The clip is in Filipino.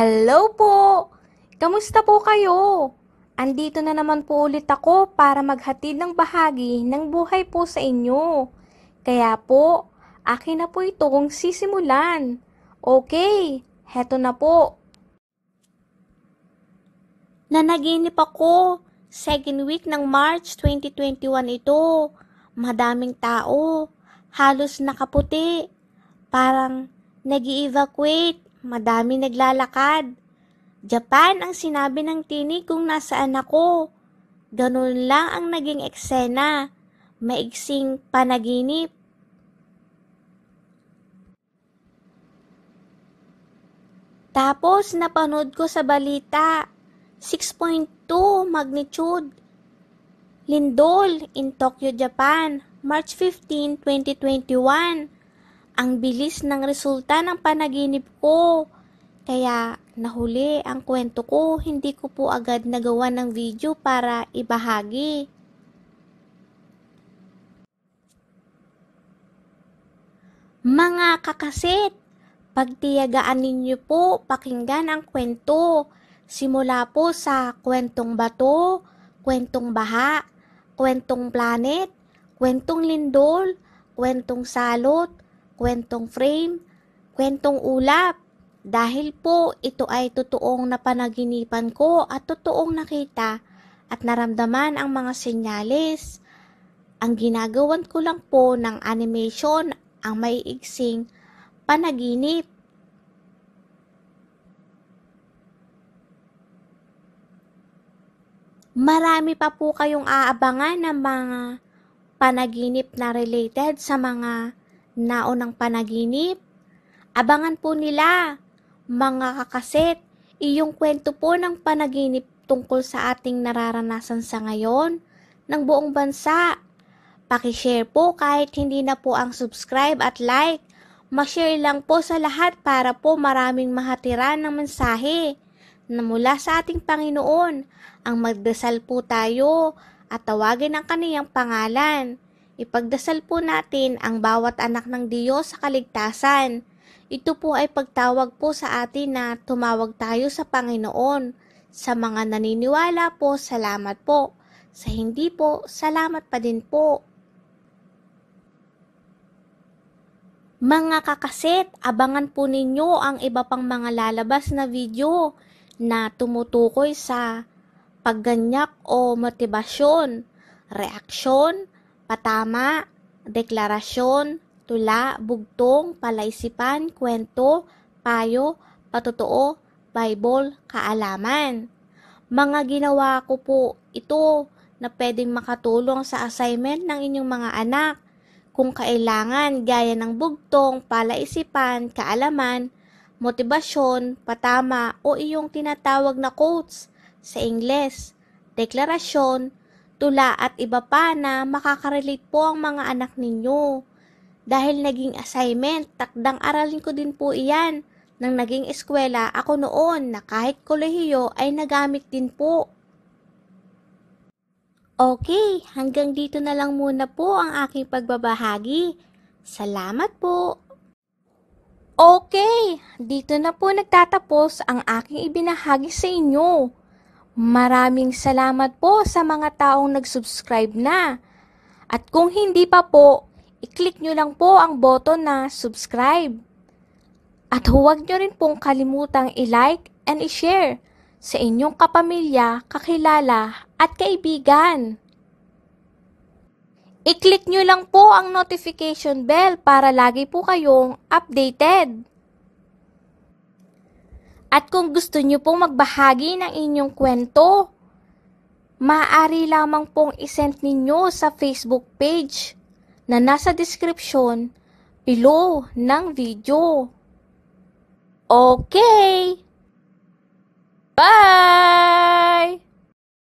Hello po! Kamusta po kayo? Andito na naman po ulit ako para maghatid ng bahagi ng buhay po sa inyo. Kaya po, akin na po ito kung sisimulan. Okay, heto na po. Nanaginip ako. Second week ng March 2021 ito. Madaming tao. Halos nakaputi. Parang nag evacuate Madami naglalakad. Japan ang sinabi ng tini kung nasaan ako. Ganun lang ang naging eksena. Maiksing panaginip. Tapos napanood ko sa balita, 6.2 magnitude. Lindol in Tokyo, Japan, March 15, 2021. Ang bilis ng resulta ng panaginip ko. Kaya nahuli ang kwento ko, hindi ko po agad nagawa ng video para ibahagi. Mga kakaset, pagtiyagaan ninyo po pakinggan ang kwento. Simula po sa kwentong bato, kwentong baha, kwentong planet, kwentong lindol, kwentong salot, kwentong frame, kwentong ulap. Dahil po ito ay totoong napanaginipan ko at totoong nakita at naramdaman ang mga senyales. Ang ginagawan ko lang po ng animation ang may iksing panaginip. Marami pa po kayong aabangan ng mga panaginip na related sa mga naon ng panaginip. Abangan po nila, mga kakaset, iyong kwento po ng panaginip tungkol sa ating nararanasan sa ngayon ng buong bansa. Pakishare po kahit hindi na po ang subscribe at like. Mashare lang po sa lahat para po maraming mahatiran ng mensahe na mula sa ating Panginoon ang magdasal po tayo at tawagin ang kaniyang pangalan Ipagdasal po natin ang bawat anak ng Diyos sa kaligtasan. Ito po ay pagtawag po sa atin na tumawag tayo sa Panginoon. Sa mga naniniwala po, salamat po. Sa hindi po, salamat pa din po. Mga kakaset, abangan po ninyo ang iba pang mga lalabas na video na tumutukoy sa pagganyak o motibasyon, reaksyon, patama, deklarasyon, tula, bugtong, palaisipan, kwento, payo, patotoo, Bible, kaalaman. Mga ginawa ko po ito na pwedeng makatulong sa assignment ng inyong mga anak kung kailangan gaya ng bugtong, palaisipan, kaalaman, motibasyon, patama o iyong tinatawag na quotes sa Ingles, deklarasyon, tula at iba pa na makakarelate po ang mga anak ninyo. Dahil naging assignment, takdang aralin ko din po iyan. Nang naging eskwela ako noon na kahit kolehiyo ay nagamit din po. Okay, hanggang dito na lang muna po ang aking pagbabahagi. Salamat po! Okay, dito na po nagtatapos ang aking ibinahagi sa inyo. Maraming salamat po sa mga taong nag-subscribe na. At kung hindi pa po, i-click nyo lang po ang button na subscribe. At huwag nyo rin pong kalimutang i-like and i-share sa inyong kapamilya, kakilala at kaibigan. I-click nyo lang po ang notification bell para lagi po kayong updated. At kung gusto nyo pong magbahagi ng inyong kwento, maaari lamang pong isend ninyo sa Facebook page na nasa description below ng video. Okay! Bye!